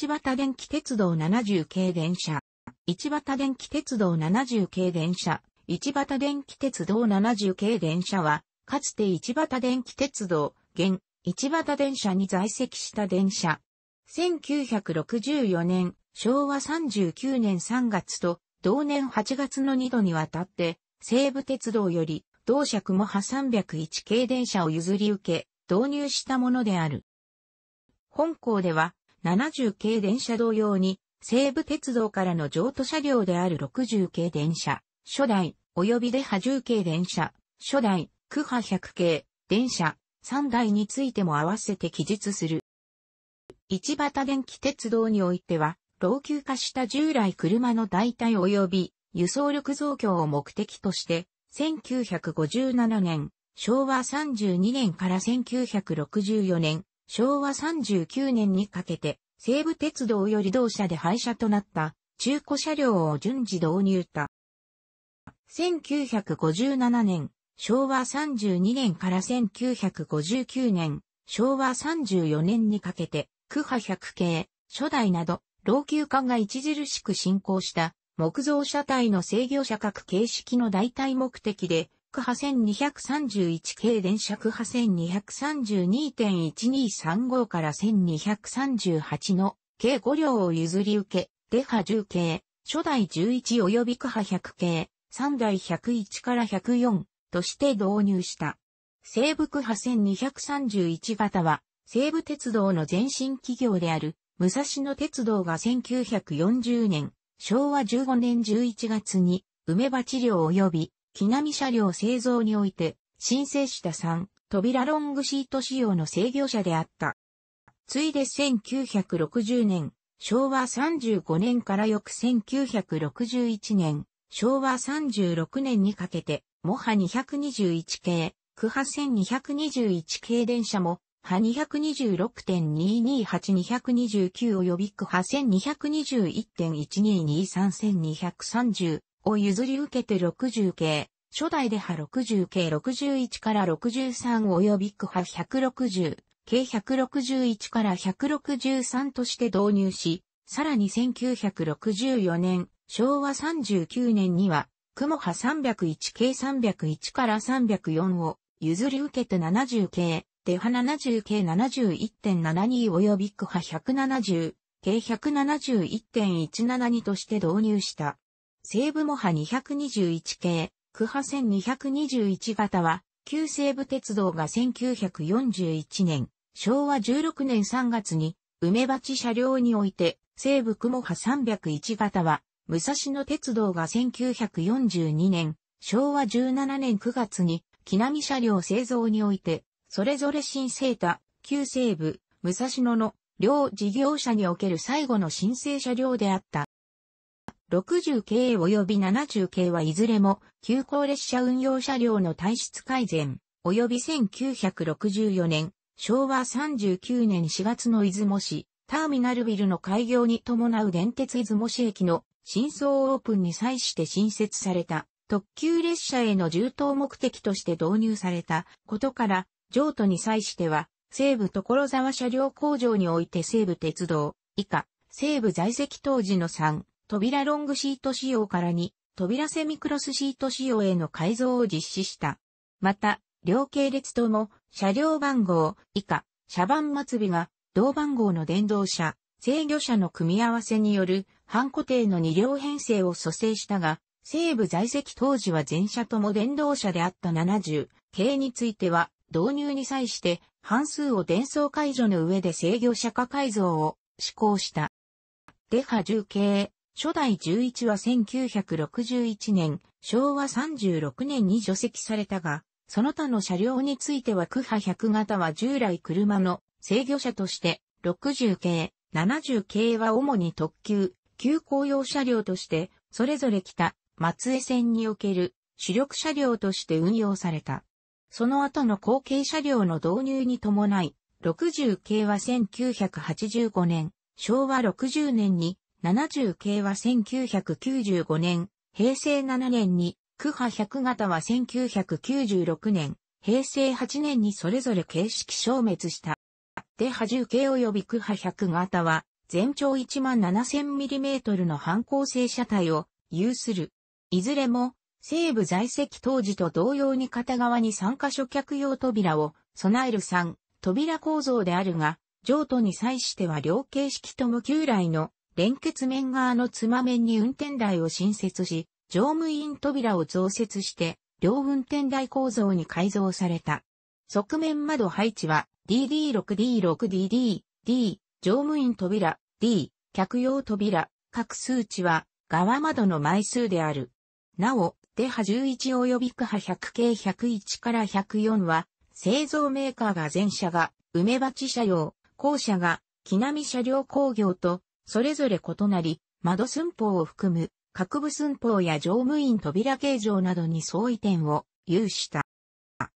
一畑電気鉄道70系電車。一畑電気鉄道70系電車。一畑電気鉄道70系電車は、かつて一畑電気鉄道、現、一畑電車に在籍した電車。1964年、昭和39年3月と、同年8月の2度にわたって、西武鉄道より、同社雲波301系電車を譲り受け、導入したものである。本校では、70系電車同様に、西武鉄道からの譲渡車両である60系電車、初代、及びで80系電車、初代、区波100系、電車、3台についても合わせて記述する。一畑電気鉄道においては、老朽化した従来車の代替及び輸送力増強を目的として、1957年、昭和32年から1964年、昭和39年にかけて、西武鉄道より同社で廃車となった中古車両を順次導入た。1957年、昭和32年から1959年、昭和34年にかけて、区派100系、初代など、老朽化が著しく進行した木造車体の制御車格形式の代替目的で、区派1231系電車区派1232.1235から1238の計5両を譲り受け、出派10系、初代11及び区派100系、3代101から104として導入した。西部区派1231型は、西部鉄道の前身企業である、武蔵野鉄道が1940年、昭和15年11月に、梅鉢治及び、木並車両製造において、申請した3、扉ロングシート仕様の制御車であった。ついで1960年、昭和35年から翌1961年、昭和36年にかけて、モハ221系、クハ1221系電車も、ハ226.228229及びクハ1221.12231230を譲り受けて60系、初代で派60系61から63及び区派160、計161から163として導入し、さらに1964年、昭和39年には、雲波301系301から304を譲り受けて70系、デハ70系71.72及び区派170、計171.172として導入した。西武モハ221系、クハ1 221型は、旧西武鉄道が1941年、昭和16年3月に、梅鉢車両において、西武雲派301型は、武蔵野鉄道が1942年、昭和17年9月に、木並車両製造において、それぞれ申請た、旧西武、武蔵野の両事業者における最後の申請車両であった。60系及び70系はいずれも、急行列車運用車両の体質改善、及び1964年、昭和39年4月の出雲市、ターミナルビルの開業に伴う電鉄出雲市駅の新装オープンに際して新設された特急列車への充当目的として導入されたことから、譲渡に際しては、西武所沢車両工場において西武鉄道、以下、西武在籍当時の3、扉ロングシート仕様からに、扉セミクロスシート仕様への改造を実施した。また、両系列とも、車両番号以下、車番末尾が、同番号の電動車、制御車の組み合わせによる、半固定の2両編成を蘇生したが、西部在籍当時は全車とも電動車であった70系については、導入に際して、半数を電装解除の上で制御車化改造を施行した。デハ10系、初代11は1961年、昭和36年に除籍されたが、その他の車両については区波100型は従来車の制御車として60系、70系は主に特急、急行用車両としてそれぞれ北、松江線における主力車両として運用された。その後の後継車両の導入に伴い、60系は1985年、昭和60年に70系は1995年、平成7年に、クハ100型は1996年、平成8年にそれぞれ形式消滅した。で、波重系及びクハ100型は、全長 17000mm の反光性車体を有する。いずれも、西部在籍当時と同様に片側に3箇所客用扉を備える3扉構造であるが、譲渡に際しては両形式とも旧来の連結面側のつま面に運転台を新設し、乗務員扉を増設して、両運転台構造に改造された。側面窓配置は DD6D6DD、D、乗務員扉、D、客用扉、各数値は側窓の枚数である。なお、デハ11及び区派100 k 101から104は、製造メーカーが全車が、梅鉢車用、後車が、木並車両工業と、それぞれ異なり、窓寸法を含む、各部寸法や乗務員扉形状などに相違点を有した。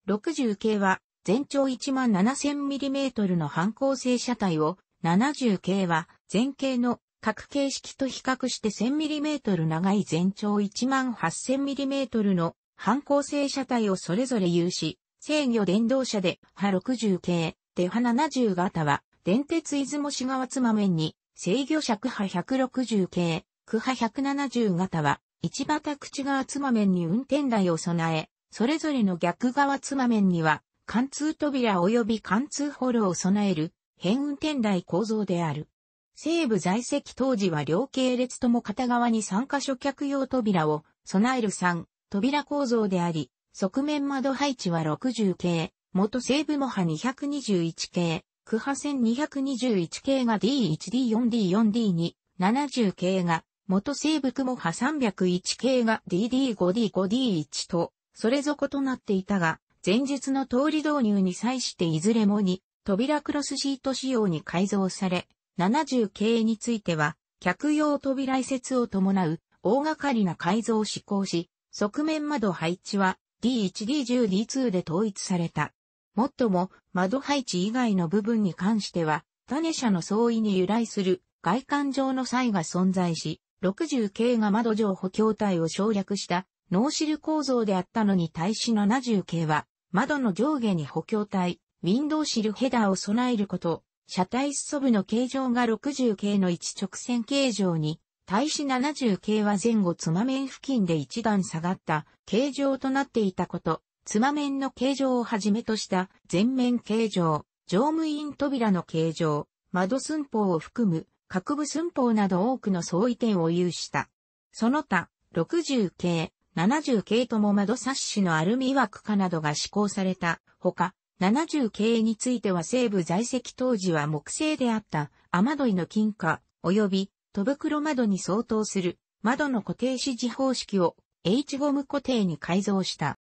60系は、全長 17000mm の反光性車体を、70系は、全形の各形式と比較して 1000mm 長い全長 18000mm の反光性車体をそれぞれ有し、制御電動車で、波60系、で波70型は、電鉄出雲市側つま面に、制御尺波160系、区波170型は、一畑口側つま面に運転台を備え、それぞれの逆側つま面には、貫通扉及び貫通ホルを備える、変運転台構造である。西部在籍当時は両系列とも片側に3箇所客用扉を備える3扉構造であり、側面窓配置は60系、元西部模波221系、区ハ線221系が D1D4D4D2、70系が、元西部モハ301系が DD5D5D1 と、それぞ異なっていたが、前日の通り導入に際していずれもに、扉クロスシート仕様に改造され、70系については、客用扉移設を伴う大掛かりな改造を施行し、側面窓配置は D1D10D2 で統一された。もっとも、窓配置以外の部分に関しては、種車の相違に由来する外観上の差異が存在し、60系が窓上補強体を省略したノーシル構造であったのに対し70系は、窓の上下に補強体、ウィンドウシルヘダーを備えること、車体裾部の形状が60系の一直線形状に、対し70系は前後つま面付近で一段下がった形状となっていたこと、つま面の形状をはじめとした全面形状、乗務員扉の形状、窓寸法を含む各部寸法など多くの相違点を有した。その他、60系、70系とも窓サッシのアルミ枠化などが施行されたほか、70系については西部在籍当時は木製であった雨どいの金貨及び戸袋窓に相当する窓の固定指示方式を H ゴム固定に改造した。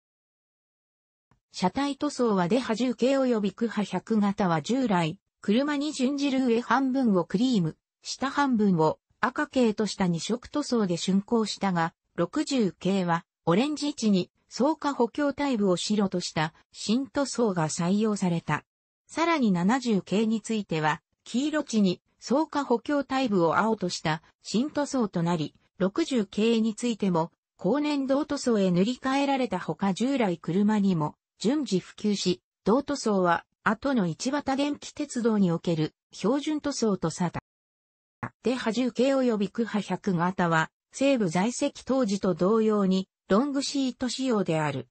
車体塗装はデハ10系及びクハ100型は従来、車に準じる上半分をクリーム、下半分を赤系とした2色塗装で竣工したが、60系はオレンジ位置に草加補強タイプを白とした新塗装が採用された。さらに70系については、黄色地に草加補強タイプを青とした新塗装となり、60系についても、高粘度塗装へ塗り替えられたほか従来車にも順次普及し、同塗装は後の市畑電気鉄道における標準塗装とさた。で、波重計及び区波100型は、西部在籍当時と同様に、ロングシート仕様である。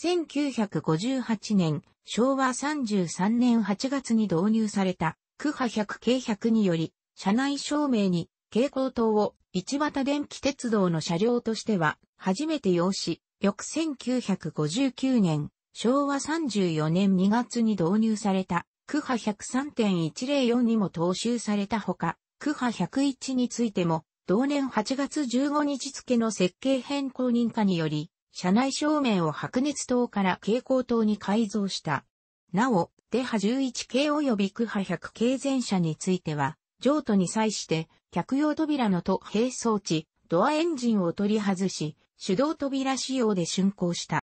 1958年、昭和33年8月に導入された、区波100系100により、車内照明に蛍光灯を市畑電気鉄道の車両としては初めて用し、翌1959年、昭和34年2月に導入された、区波103.104にも踏襲されたほか、区波101についても、同年8月15日付の設計変更認可により、車内照明を白熱灯から蛍光灯に改造した。なお、デハ11系及び区波100系全車については、譲渡に際して、客用扉のと並装置、ドアエンジンを取り外し、手動扉仕様で竣工した。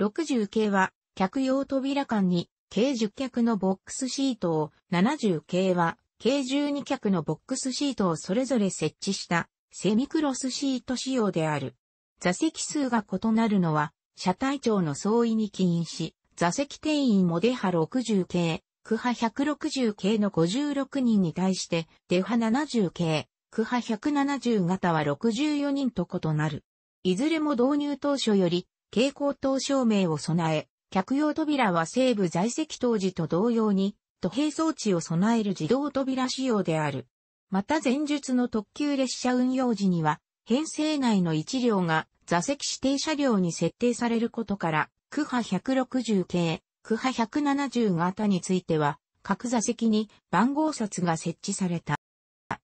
60系は、客用扉間に、計10脚のボックスシートを、70系は、計12脚のボックスシートをそれぞれ設置した、セミクロスシート仕様である。座席数が異なるのは、車体長の相違に起因し、座席定員もデハ60系、区派160系の56人に対して、デハ70系、区派170型は64人と異なる。いずれも導入当初より蛍光灯照明を備え、客用扉は西部在籍当時と同様に、土平装置を備える自動扉仕様である。また前述の特急列車運用時には、編成内の1両が座席指定車両に設定されることから、区波160系、区波170型については、各座席に番号札が設置された。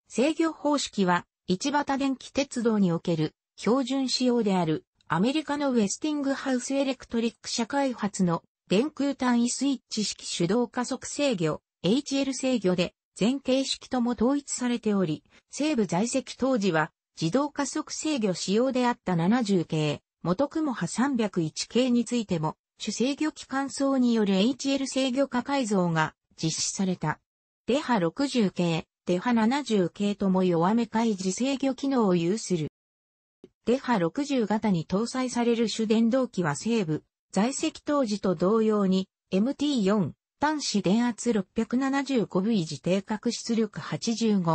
制御方式は、一畑電気鉄道における標準仕様であるアメリカのウェスティングハウスエレクトリック社開発の電空単位スイッチ式手動加速制御 HL 制御で全形式とも統一されており、西部在籍当時は自動加速制御仕様であった70系、元雲波301系についても、主制御機関層による HL 制御化改造が実施された。デハ60系、デハ70系とも弱め開示制御機能を有する。デハ60型に搭載される主電動機は西部、在籍当時と同様に MT4 端子電圧 675V 時定格出力 85kW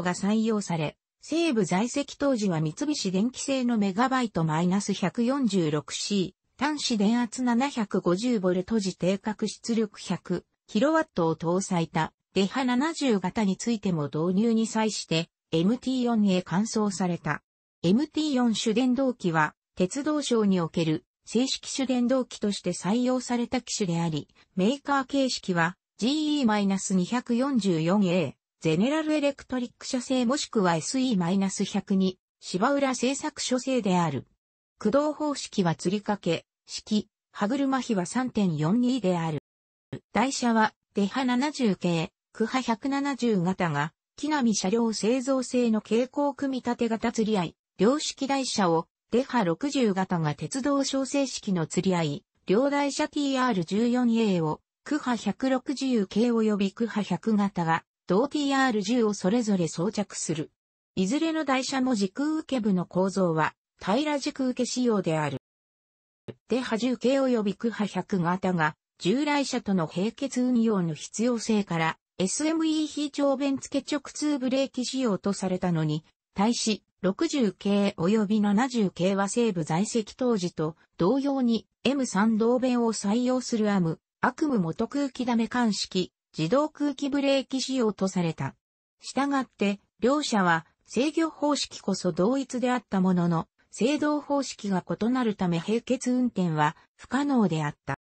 が採用され、西部在籍当時は三菱電機製のメガバイト -146C 端子電圧 750V 時定格出力 100kW を搭載たデハ70型についても導入に際して MT4 へ換装された。MT4 主電動機は、鉄道省における正式主電動機として採用された機種であり、メーカー形式は GE-244A、ゼネラルエレクトリック社製もしくは SE-102、芝浦製作所製である。駆動方式は釣り掛け、式、歯車比は3.42である。台車は、デハ70系、クハ170型が、木並車両製造製の蛍光組み立て型釣り合い、洋式台車を、デハ60型が鉄道小正式の釣り合い、両台車 TR14A を、クハ160系及びクハ100型が、同 TR10 をそれぞれ装着する。いずれの台車も軸受け部の構造は、平軸受け仕様である。デハ10系及びクハ100型が、従来車との並結運用の必要性から、SME 非長弁付直通ブレーキ仕様とされたのに、対し、60系及び70系は西部在籍当時と同様に M3 同弁を採用するアム、悪夢元空気ダメ鑑識、自動空気ブレーキ仕様とされた。従って、両者は制御方式こそ同一であったものの、制動方式が異なるため並結運転は不可能であった。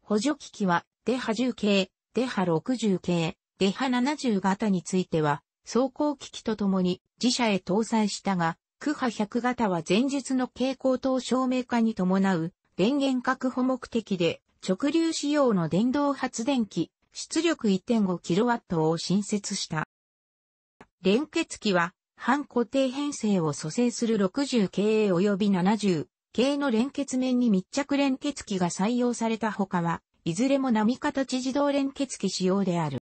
補助機器は、デハ10系、デハ60系、デハ70型については、走行機器とともに自社へ搭載したが、クハ100型は前述の蛍光灯照明化に伴う電源確保目的で直流仕様の電動発電機出力 1.5kW を新設した。連結機は半固定編成を蘇生する 60K 及び 70K の連結面に密着連結機が採用された他は、いずれも波形自動連結機仕様である。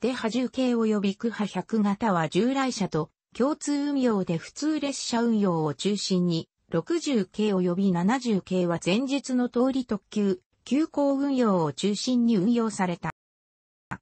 で波重系及び区波100型は従来車と共通運用で普通列車運用を中心に、60系及び70系は前日の通り特急、急行運用を中心に運用された。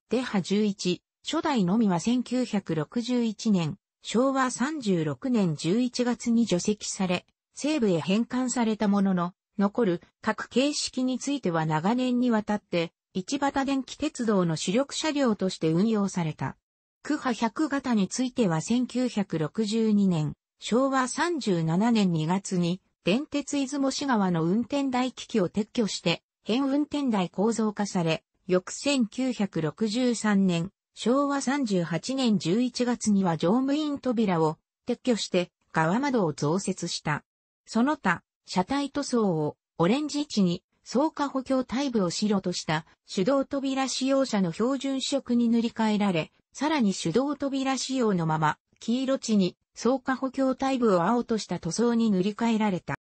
デハ11、初代のみは1961年、昭和36年11月に除籍され、西部へ返還されたものの、残る各形式については長年にわたって一畑電気鉄道の主力車両として運用された。区派100型については1962年、昭和37年2月に、電鉄出雲市川の運転台機器を撤去して、変運転台構造化され、翌1963年、昭和38年11月には乗務員扉を撤去して側窓を増設した。その他、車体塗装をオレンジ地に草加補強タイプを白とした手動扉使用者の標準色に塗り替えられ、さらに手動扉仕様のまま、黄色地に草加補強タイプを青とした塗装に塗り替えられた。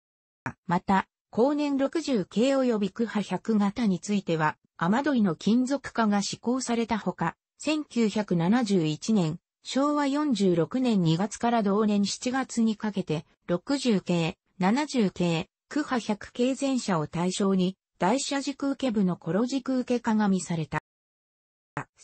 また、後年60系及び区派100型については、雨どいの金属化が施行されたほか、1971年、昭和46年2月から同年7月にかけて、60系、70系、区派100系全車を対象に、台車軸受け部のロ軸受け鏡された。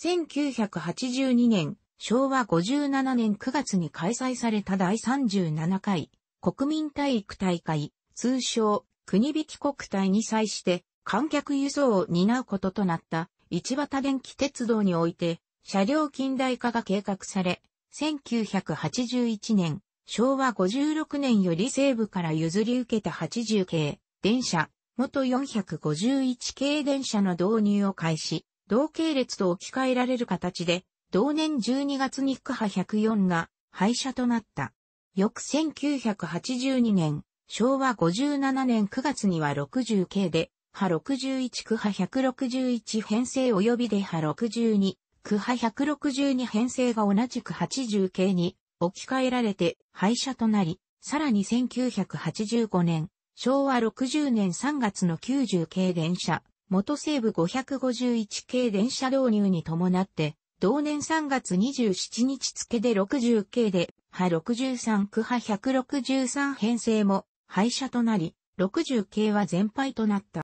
1982年、昭和57年9月に開催された第37回国民体育大会、通称国引国体に際して観客輸送を担うこととなった一畑電気鉄道において車両近代化が計画され、1981年昭和56年より西部から譲り受けた80系電車、元451系電車の導入を開始、同系列と置き換えられる形で、同年12月に区派104が廃車となった。翌1982年、昭和57年9月には60系で、派61区派161編成及びで派62、区派162編成が同じく80系に置き換えられて廃車となり、さらに1985年、昭和60年3月の90系電車、元西部551系電車導入に伴って、同年3月27日付で60系で、派63区派163編成も廃車となり、60系は全廃となった。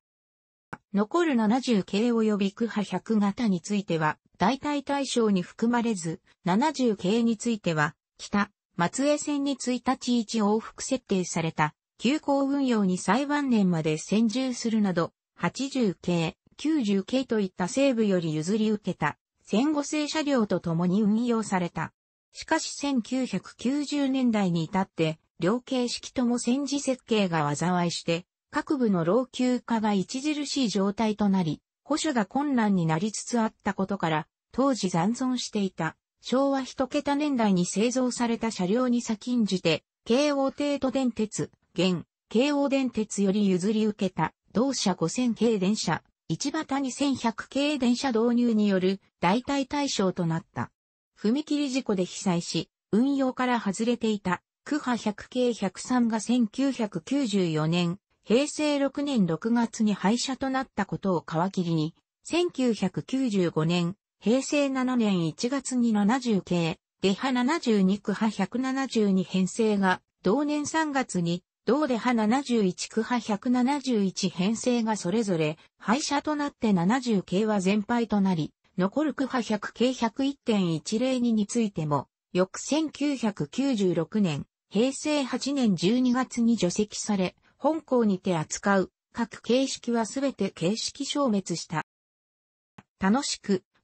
残る70系及び区派100型については、代替対象に含まれず、70系については、北、松江線に1日1往復設定された、急行運用に最晩年まで専従するなど、80系、90系といった西部より譲り受けた、戦後製車両と共に運用された。しかし1990年代に至って、両形式とも戦時設計が災いして、各部の老朽化が著しい状態となり、保守が困難になりつつあったことから、当時残存していた昭和一桁年代に製造された車両に先んじて、京王帝都電鉄、現、京王電鉄より譲り受けた、同社5000系電車、一谷1 1 0 0系電車導入による代替対象となった。踏切事故で被災し、運用から外れていた、区波100系103が1994年、平成6年6月に廃車となったことを皮切りに、1995年、平成7年1月に70系、デハ72区派172編成が、同年3月に、同デハ71区派171編成がそれぞれ、廃車となって70系は全廃となり、残る区派100系101.102についても、翌1996年、平成8年12月に除籍され、本校にて扱う各形式はすべて形式消滅した。楽しく、